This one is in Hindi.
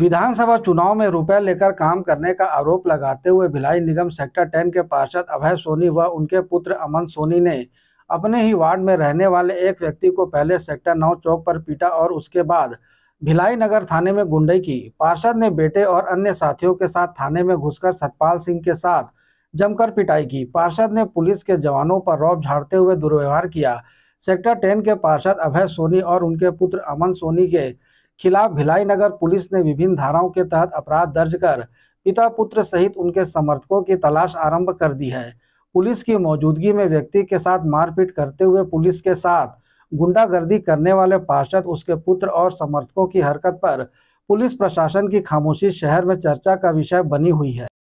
विधानसभा चुनाव में रुपए लेकर काम करने का आरोप लगाते हुए भिलाई निगम सेक्टर 10 के पार्षद अभय सोनी व उनके पुत्र अमन सोनी ने अपने ही वार्ड में रहने वाले एक व्यक्ति को पहले सेक्टर 9 चौक पर पीटा और उसके बाद भिलाई नगर थाने में गुंडई की पार्षद ने बेटे और अन्य साथियों के साथ थाने में घुसकर सतपाल सिंह के साथ जमकर पिटाई की पार्षद ने पुलिस के जवानों पर रौब झाड़ते हुए दुर्व्यवहार किया सेक्टर टेन के पार्षद अभय सोनी और उनके पुत्र अमन सोनी के खिलाफ भिलाई नगर पुलिस ने विभिन्न धाराओं के तहत अपराध दर्ज कर पिता पुत्र सहित उनके समर्थकों की तलाश आरंभ कर दी है पुलिस की मौजूदगी में व्यक्ति के साथ मारपीट करते हुए पुलिस के साथ गुंडागर्दी करने वाले पार्षद उसके पुत्र और समर्थकों की हरकत पर पुलिस प्रशासन की खामोशी शहर में चर्चा का विषय बनी हुई है